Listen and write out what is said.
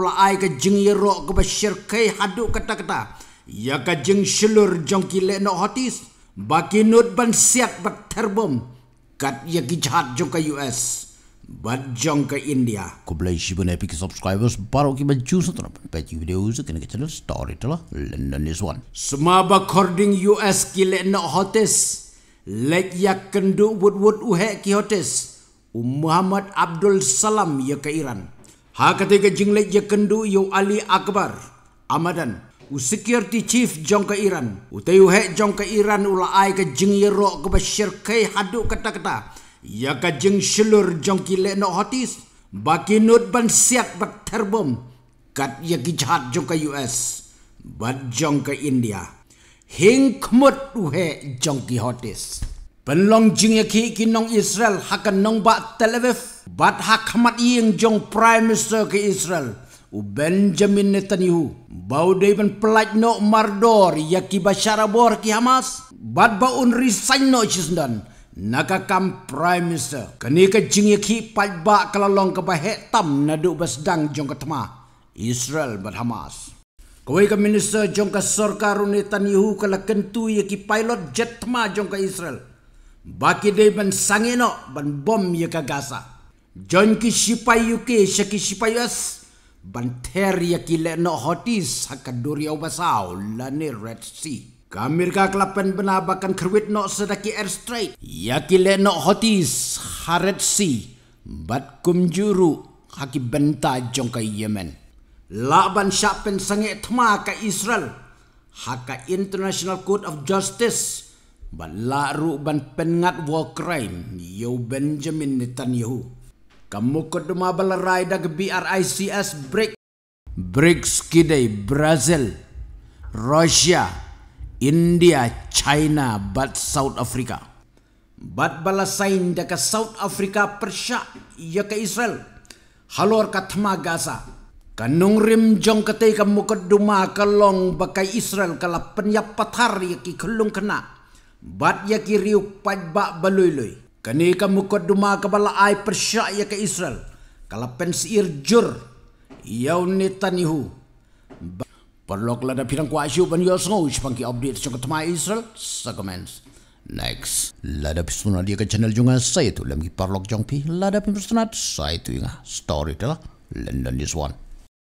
Ula ai ke jeng yerok ke besir kei haduk kata-kata. Ya ke jeng selur jongki lek nak hotis. Baki nut ban siat bat terbom. Kat ya ki jahat jong ke US. Bat jong ke India. Ku belai shibun epi subscribers. Baru ki baju satu nampak. Pati video usah kena ke channel story tu lah. London is one. Semua bakording US ki lek nak hotis. Lek ya kenduk wud-wud uhek ki hotis. Muhammad Abdul Salam ya ke Iran. Ha ketika jinglek je kendu yo Ali Akbar Amadan u security chief jong Iran u teu he jong Iran ula ai ke jing ye ro ke Bashir ke haduk kata-kata ya ke jing selur jong ki le no hotis baki nut ban siat bak terbom kat ye ki jahat jong US bat jong India hing kmut u he jong hotis penlong jing ye ki kinong Israel hakan nong ba Aviv. Bad hakamat hamat iing jong Prime Minister ke Israel. U Benjamin Netanyahu. Bau dey ban pelaj no mardor yaki basyara bor ki Hamas. Bad bau un resign no chisndan. kam Prime Minister. Kani ke jing yaki pat ba kalalong ke bahek tam na duk basdang jong ketema. Israel bad Hamas. Kawai ke minister jong ke sorkaru Netanyahu kalakentu yaki pilot jetma tema jong ke Israel. Baki dey ban no ban bom yaka gasa. Gaza. John ki sipai UK saki sipai US Banteri ya ki le no hotis Haka duri au basau la ni Red Sea Kamirga kelapan benabakan kerwit no sedaki air straight Ya ki le no hotis ha Sea Bat kum juru haki benta jong ka Yemen Laban syapen sange tema ka Israel Haka International Court of Justice Bat la ban pengat war crime yo Benjamin Netanyahu kamu kamukod dumabalaray dag BRICS BRIC BRICS kiday Brazil Russia India China but South Africa bat balasain daga South Africa persia, ya ke Israel halor katma Gaza kanung rim jong katay kamukod duma kalong bakai Israel kala penyapatar ya ki kena bat ya ki riuk pajba baluloy Kani ka mukadduma ka bala ay persya ya ka Israel. Kala pens jur, Yau ni tanihu. Perlok lada pirang kuasi upan yos ngau ispangki update cung ketemai Israel. Sekomens. Next. Lada pisunat dia ke channel junga saya tu. Lemki perlok jongpi. Lada pisunat saya tu inga. Story telah. London this one.